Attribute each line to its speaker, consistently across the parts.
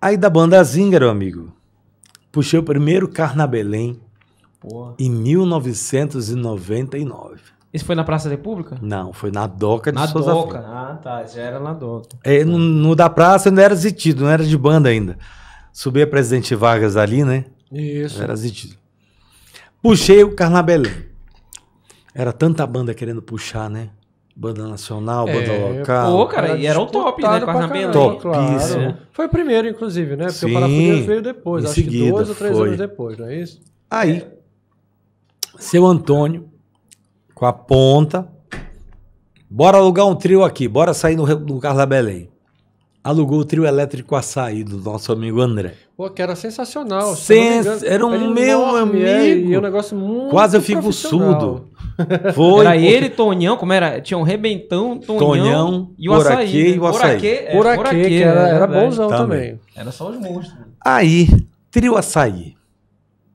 Speaker 1: Aí da banda Zíngaro, amigo, puxei o primeiro carro em 1999. Isso foi na Praça República? Não, foi na Doca de na Souza Doca. Filho. Ah, tá, já era na Doca. É, no, no da Praça não era zitido, não era de banda ainda. Subi a Presidente Vargas ali, né? Isso. era zitido. Puxei o carro Era tanta banda querendo puxar, né? Banda nacional, banda é, local. Pô, cara, e era o top, né? Quase Claro. Foi o primeiro, inclusive, né? Porque Sim, o Parafuguinhas veio depois, acho seguida, que dois ou três foi. anos depois, não é isso? Aí, seu Antônio, com a ponta, bora alugar um trio aqui, bora sair no, no Carla Belém alugou o trio elétrico açaí do nosso amigo André. Pô, que era sensacional. Sens... Se engano, era um era é meu enorme, é, amigo. É, um negócio muito Quase eu fico surdo. Foi. Era ele, Tonhão, como era? Tinha um Rebentão, Tonhão, Tonhão e o açaí. Né? E o açaí. Poraquê, é, que era, era bonzão também. também. Era só os monstros. Aí, trio açaí.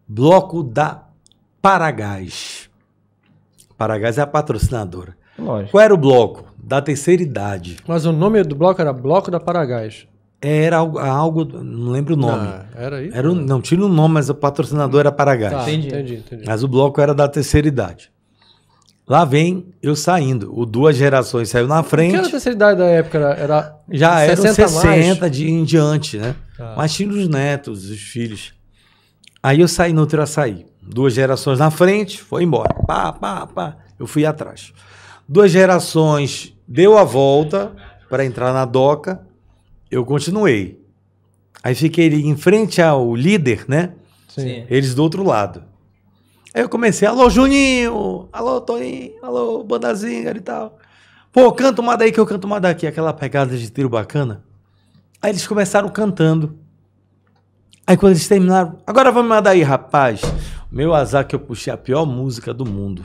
Speaker 1: Bloco da Paragás. Paragás é a patrocinadora. Lógico. Qual era o bloco? Da terceira idade. Mas o nome do bloco era Bloco da Paragás. Era algo, algo não lembro o nome. Ah, era isso? Era, não, tinha o um nome, mas o patrocinador era Paragás. Tá, entendi. entendi, entendi. Mas o bloco era da terceira idade. Lá vem eu saindo. O Duas Gerações saiu na frente. Que era a terceira idade da época? Era, era Já era 60, de, em diante, né? Ah. Mas tinha os netos, os filhos. Aí eu saí no Traçaí. Duas gerações na frente, foi embora. Pá, pá, pá. Eu fui atrás. Duas gerações deu a volta para entrar na DOCA. Eu continuei. Aí fiquei em frente ao líder, né? Sim. Eles do outro lado. Aí eu comecei, alô Juninho, alô Toninho, alô Bandazinha e tal. Pô, canta uma daí que eu canto uma daqui, aquela pegada de tiro bacana. Aí eles começaram cantando. Aí quando eles terminaram, agora vamos mandar aí, rapaz. Meu azar que eu puxei a pior música do mundo.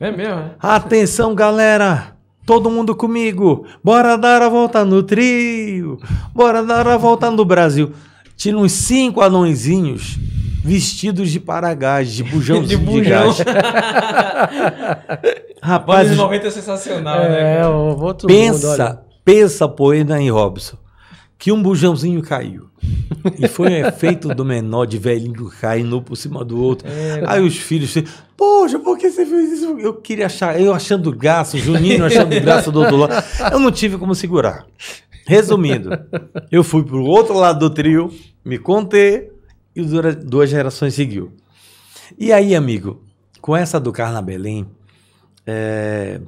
Speaker 1: É mesmo? Né? Atenção, galera! Todo mundo comigo! Bora dar a volta no trio! Bora dar a volta no Brasil! Tira uns cinco anõezinhos vestidos de paragás, de bujão de, bujão. de Rapaz, anos é sensacional, né, é, né? pensa, mundo, pensa poeta em Robson que um bujãozinho caiu. E foi um efeito do menor de velhinho caindo por cima do outro. É, Aí os filhos, poxa, por que você fez isso? Eu queria achar, eu achando graça, o Juninho achando graça do outro lado. Eu não tive como segurar. Resumindo, eu fui pro outro lado do trio, me contei e duas gerações seguiu. E aí, amigo, com essa do Carna Belém, é,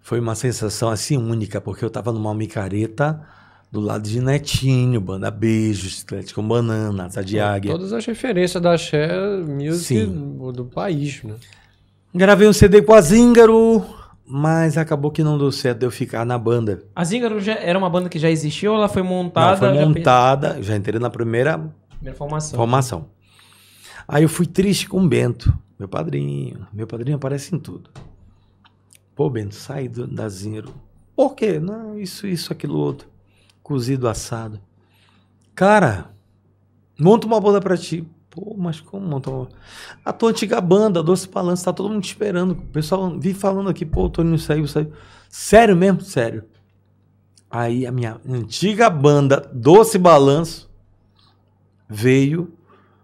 Speaker 1: foi uma sensação assim única, porque eu estava numa micareta do lado de Netinho, Banda Beijos, Chiclete com Banana, Asa de é, Águia. Todas as referências da Xé Music Sim. do país, né? Gravei um CD com a Zíngaro, mas acabou que não deu certo de eu ficar na banda. A Zíngaro já era uma banda que já existia ou ela foi montada? Não, foi montada, já, já entrei na primeira, primeira formação. formação. Aí eu fui triste com o Bento, meu padrinho. Meu padrinho aparece em tudo. Pô, Bento, sai da Zíngaro. Por quê? Não, isso, isso, aquilo, outro cozido assado. Cara, monta uma banda pra ti. Pô, mas como montar uma A tua antiga banda, Doce Balanço, tá todo mundo te esperando. O pessoal vi falando aqui, pô, o Toninho saiu, saiu. Sério mesmo? Sério. Aí a minha antiga banda, Doce Balanço, veio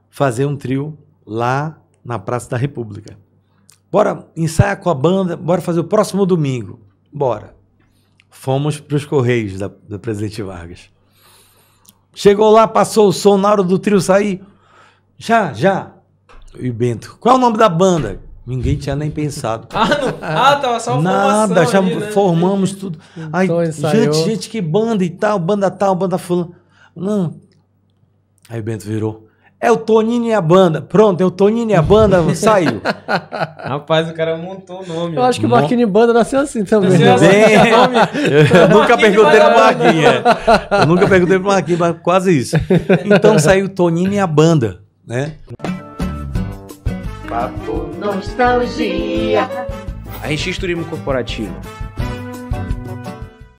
Speaker 1: fazer um trio lá na Praça da República. Bora ensaiar com a banda, bora fazer o próximo domingo. Bora fomos para os Correios da, da Presidente Vargas. Chegou lá, passou o som na hora do trio sair. Já, já. E Bento, qual é o nome da banda? Ninguém tinha nem pensado. ah, não. ah, tava só Nada, ali, já né? formamos tudo. Aí, então gente, gente, que banda e tal, banda tal, banda fulano. Não. Aí Bento virou. É o Tonino e a banda. Pronto, é o Tonino e a banda, saiu. Rapaz, o cara montou o nome. Eu acho que o Marquinhos Banda nasceu assim também. Nasceu né? assim. eu nunca perguntei pro Marquinhos. É. Eu nunca perguntei pro Marquinhos, mas quase isso. Então saiu o Tonino e a banda, né? Papo Nostalgia. A RX Turismo Corporativo